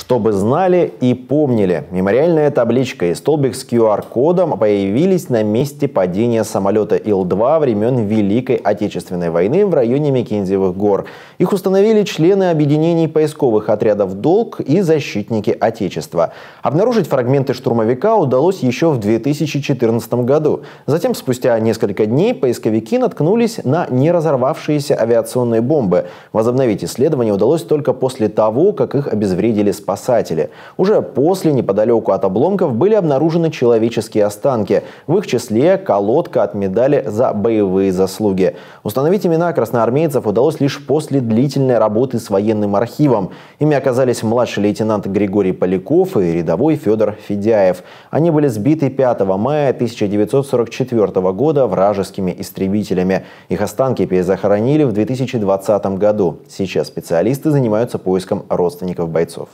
Чтобы знали и помнили, мемориальная табличка и столбик с QR-кодом появились на месте падения самолета Ил-2 времен Великой Отечественной войны в районе Микензевых гор. Их установили члены объединений поисковых отрядов «Долг» и «Защитники Отечества». Обнаружить фрагменты штурмовика удалось еще в 2014 году. Затем, спустя несколько дней, поисковики наткнулись на неразорвавшиеся авиационные бомбы. Возобновить исследование удалось только после того, как их обезвредили спасатели спасатели. Уже после, неподалеку от обломков, были обнаружены человеческие останки, в их числе колодка от медали за боевые заслуги. Установить имена красноармейцев удалось лишь после длительной работы с военным архивом. Ими оказались младший лейтенант Григорий Поляков и рядовой Федор Федяев. Они были сбиты 5 мая 1944 года вражескими истребителями. Их останки перезахоронили в 2020 году. Сейчас специалисты занимаются поиском родственников бойцов.